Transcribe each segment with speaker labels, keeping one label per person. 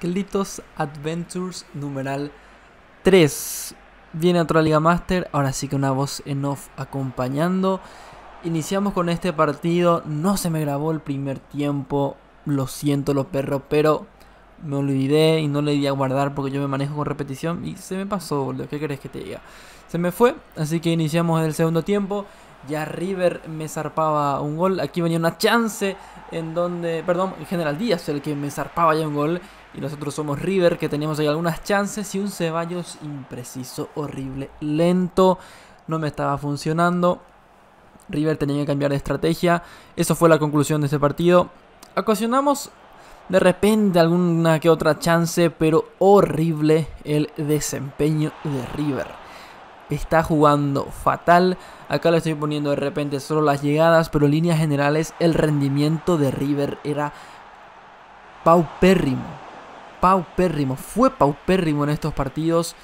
Speaker 1: Clitos Adventures numeral 3. Viene otra Liga Master, ahora sí que una voz en off acompañando. Iniciamos con este partido, no se me grabó el primer tiempo, lo siento los perros, pero me olvidé y no le di a guardar porque yo me manejo con repetición y se me pasó, boludo, ¿qué querés que te diga? Se me fue, así que iniciamos el segundo tiempo. Ya River me zarpaba un gol. Aquí venía una chance en donde, perdón, en General Díaz el que me zarpaba ya un gol. Y nosotros somos River, que teníamos ahí algunas chances. Y un Ceballos impreciso, horrible, lento. No me estaba funcionando. River tenía que cambiar de estrategia. Eso fue la conclusión de este partido. Ocasionamos de repente alguna que otra chance, pero horrible el desempeño de River. Está jugando fatal. Acá le estoy poniendo de repente solo las llegadas, pero en líneas generales el rendimiento de River era paupérrimo paupérrimo, fue paupérrimo en estos partidos.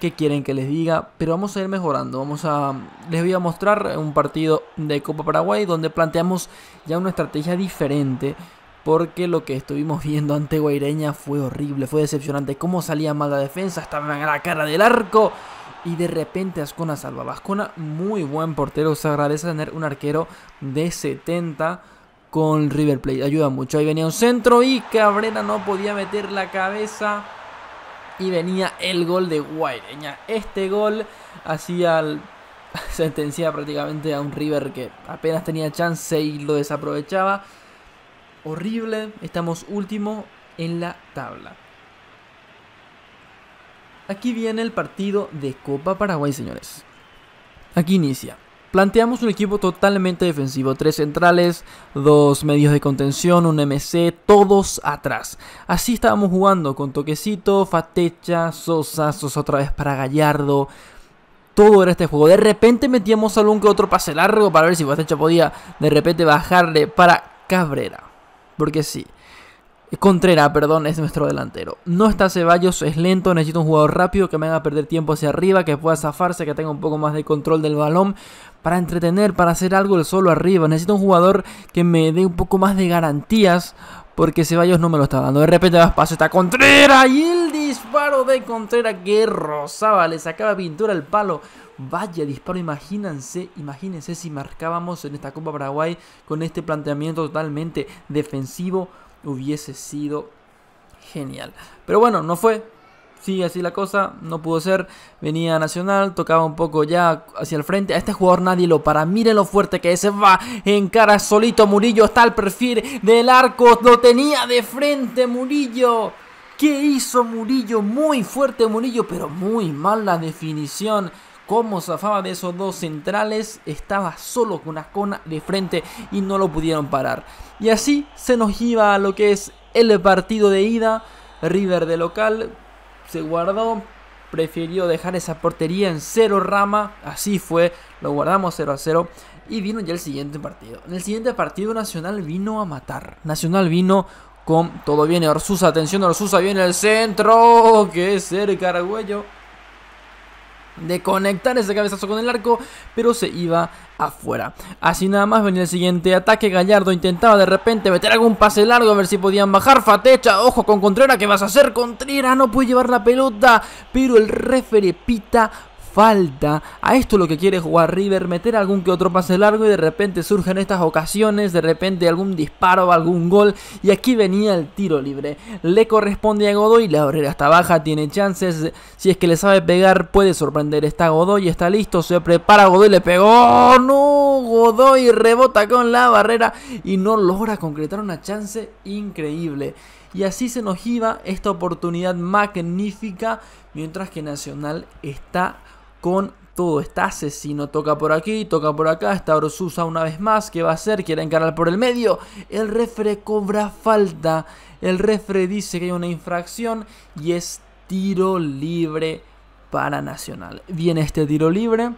Speaker 1: ¿Qué quieren que les diga? Pero vamos a ir mejorando. Vamos a. Les voy a mostrar un partido de Copa Paraguay donde planteamos ya una estrategia diferente. Porque lo que estuvimos viendo ante Guaireña fue horrible, fue decepcionante. Cómo salía mal la defensa, estaba en la cara del arco. Y de repente Ascona salvaba, Ascona, muy buen portero. Se agradece tener un arquero de 70 con River Plate. Ayuda mucho. Ahí venía un centro y Cabrera no podía meter la cabeza. Y venía el gol de Guaireña. Este gol hacía sentencia prácticamente a un River que apenas tenía chance y lo desaprovechaba. Horrible, estamos último en la tabla. Aquí viene el partido de Copa Paraguay, señores. Aquí inicia. Planteamos un equipo totalmente defensivo, tres centrales, dos medios de contención, un MC, todos atrás. Así estábamos jugando con Toquecito, Fatecha, Sosa, Sosa otra vez para Gallardo. Todo era este juego. De repente metíamos algún que otro pase largo para ver si Fatecha podía de repente bajarle para Cabrera. Porque sí, Contrera, perdón, es nuestro delantero. No está Ceballos, es lento, necesito un jugador rápido que me haga perder tiempo hacia arriba, que pueda zafarse, que tenga un poco más de control del balón para entretener, para hacer algo el solo arriba. Necesito un jugador que me dé un poco más de garantías porque Ceballos no me lo está dando. De repente va paso, está Contrera y el disparo de Contrera que rozaba, le sacaba pintura al palo. Vaya disparo, imagínense, imagínense si marcábamos en esta Copa Paraguay con este planteamiento totalmente defensivo hubiese sido genial. Pero bueno, no fue. Sí, así la cosa, no pudo ser. Venía Nacional, tocaba un poco ya hacia el frente. A este jugador nadie lo para. Miren lo fuerte que se va en cara solito. Murillo está al perfil del arco. Lo tenía de frente Murillo. ¿Qué hizo Murillo? Muy fuerte Murillo, pero muy mal la definición cómo zafaba de esos dos centrales, estaba solo con Ascona de frente y no lo pudieron parar. Y así se nos iba a lo que es el partido de ida. River de local se guardó, prefirió dejar esa portería en cero rama. Así fue, lo guardamos 0 a 0. Y vino ya el siguiente partido. En el siguiente partido Nacional vino a matar. Nacional vino con todo. bien, Orsusa, atención Orsusa, viene el centro. Que cerca Argüello de conectar ese cabezazo con el arco, pero se iba afuera. Así nada más venía el siguiente ataque. Gallardo intentaba de repente meter algún pase largo a ver si podían bajar. Fatecha, ojo con Contreras, ¿qué vas a hacer? Contreras no puede llevar la pelota, pero el referee pita falta. A esto lo que quiere jugar River, meter algún que otro pase largo y de repente surgen estas ocasiones, de repente algún disparo, algún gol y aquí venía el tiro libre. Le corresponde a Godoy, la barrera está baja, tiene chances, si es que le sabe pegar puede sorprender. Está Godoy, está listo, se prepara Godoy, le pegó, ¡Oh, no, Godoy rebota con la barrera y no logra concretar una chance increíble. Y así se nos iba esta oportunidad magnífica mientras que Nacional está con todo. Está asesino, toca por aquí, toca por acá. Está usa una vez más. ¿Qué va a hacer? Quiere encarar por el medio. El refre cobra falta. El refre dice que hay una infracción y es tiro libre para Nacional. Viene este tiro libre.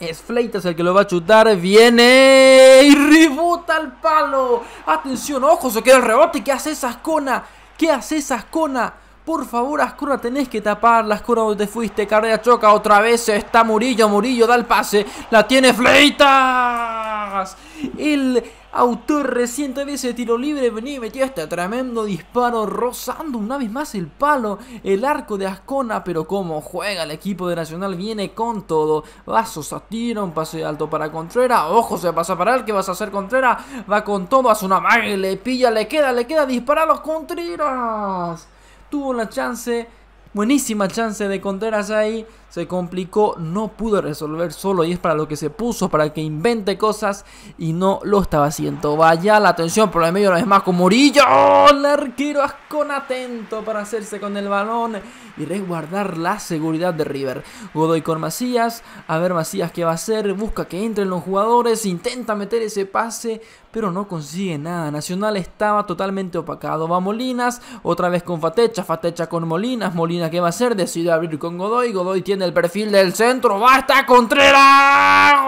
Speaker 1: Es Fleitas el que lo va a chutar. Viene y rebota el palo. Atención, ojo, se queda el rebote. ¿Qué hace cona? ¿Qué hace Sascona? Por favor, Ascona, tenés que tapar. Ascura, donde te fuiste? Carrera choca otra vez. Está Murillo. Murillo da el pase. La tiene Fleitas. El autor reciente de ese tiro libre venía y metió este tremendo disparo rozando una vez más el palo, el arco de Ascona, pero como juega el equipo de Nacional viene con todo, vasos a tiro, un pase alto para Contreras, ojo se pasa para él, que vas a hacer Contreras? Va con todo, hace una magia, le pilla, le queda, le queda, los Contreras tuvo la chance, buenísima chance de Contreras ahí, se complicó, no pudo resolver solo y es para lo que se puso, para que invente cosas y no lo estaba haciendo. Vaya la atención por el medio una vez más con Murillo, el arquero Ascon atento para hacerse con el balón y resguardar la seguridad de River. Godoy con Macías, a ver Macías qué va a hacer, busca que entren los jugadores, intenta meter ese pase, pero no consigue nada. Nacional estaba totalmente opacado. Va Molinas, otra vez con Fatecha, Fatecha con Molinas, Molina qué va a hacer, decide abrir con Godoy, Godoy tiene en el perfil del centro. ¡Basta, Contreras!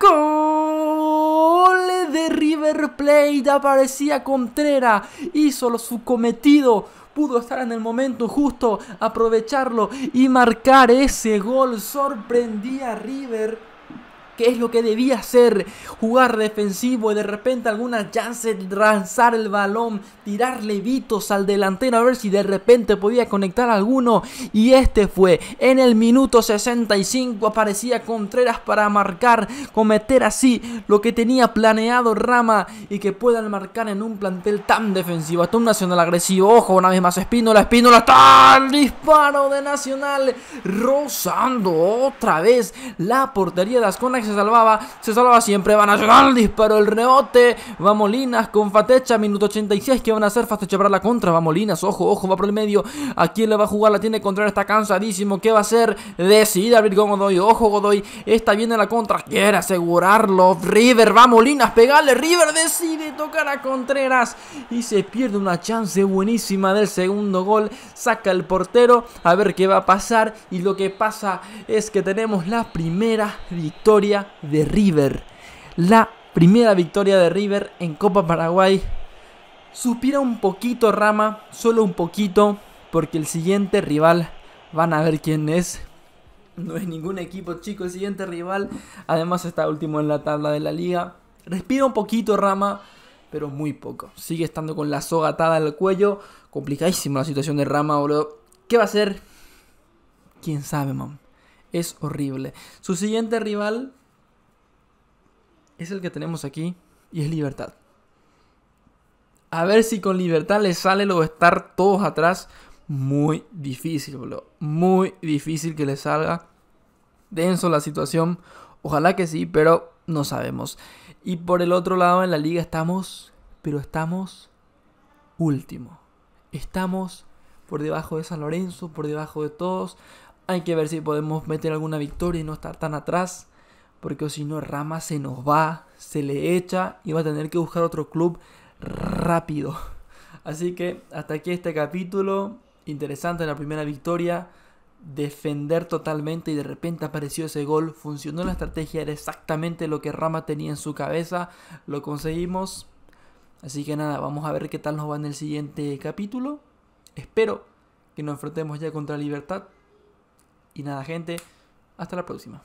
Speaker 1: ¡Gol! ¡Gol de River Plate! Aparecía Contreras. Hizo su cometido pudo estar en el momento justo, aprovecharlo y marcar ese gol. Sorprendía a River que es lo que debía hacer, jugar defensivo y de repente alguna chance de lanzar el balón, tirar levitos al delantero a ver si de repente podía conectar alguno y este fue en el minuto 65 aparecía Contreras para marcar, cometer así lo que tenía planeado Rama y que puedan marcar en un plantel tan defensivo, hasta un Nacional agresivo, ojo una vez más Espínola, Espínola está el disparo de Nacional rozando otra vez la portería de Ascona se salvaba, se salvaba siempre, van a llegar el disparo, el rebote, va Molinas con Fatecha, minuto 86, qué van a hacer? Fatecha para la contra, va Molinas, ojo, ojo, va por el medio, ¿a quién le va a jugar? La tiene Contreras, está cansadísimo, ¿qué va a hacer? Decide abrir con Godoy, ojo Godoy, esta viene la contra, quiere asegurarlo, River, va Molinas, pegale, River decide tocar a Contreras y se pierde una chance buenísima del segundo gol, saca el portero, a ver qué va a pasar y lo que pasa es que tenemos la primera victoria de River. La primera victoria de River en Copa Paraguay. Suspira un poquito Rama, solo un poquito, porque el siguiente rival, van a ver quién es. No es ningún equipo chico, el siguiente rival. Además está último en la tabla de la liga. Respira un poquito Rama, pero muy poco. Sigue estando con la soga atada al cuello. Complicadísima la situación de Rama, boludo. ¿Qué va a hacer? ¿Quién sabe, man? Es horrible. Su siguiente rival es el que tenemos aquí y es libertad. A ver si con libertad le sale lo de estar todos atrás. Muy difícil, boludo. Muy difícil que le salga. Denso la situación. Ojalá que sí, pero no sabemos. Y por el otro lado, en la liga estamos, pero estamos último. Estamos por debajo de San Lorenzo, por debajo de todos. Hay que ver si podemos meter alguna victoria y no estar tan atrás porque si no Rama se nos va, se le echa y va a tener que buscar otro club rápido. Así que hasta aquí este capítulo, interesante la primera victoria, defender totalmente y de repente apareció ese gol, funcionó la estrategia, era exactamente lo que Rama tenía en su cabeza, lo conseguimos. Así que nada, vamos a ver qué tal nos va en el siguiente capítulo. Espero que nos enfrentemos ya contra Libertad. Y nada, gente, hasta la próxima.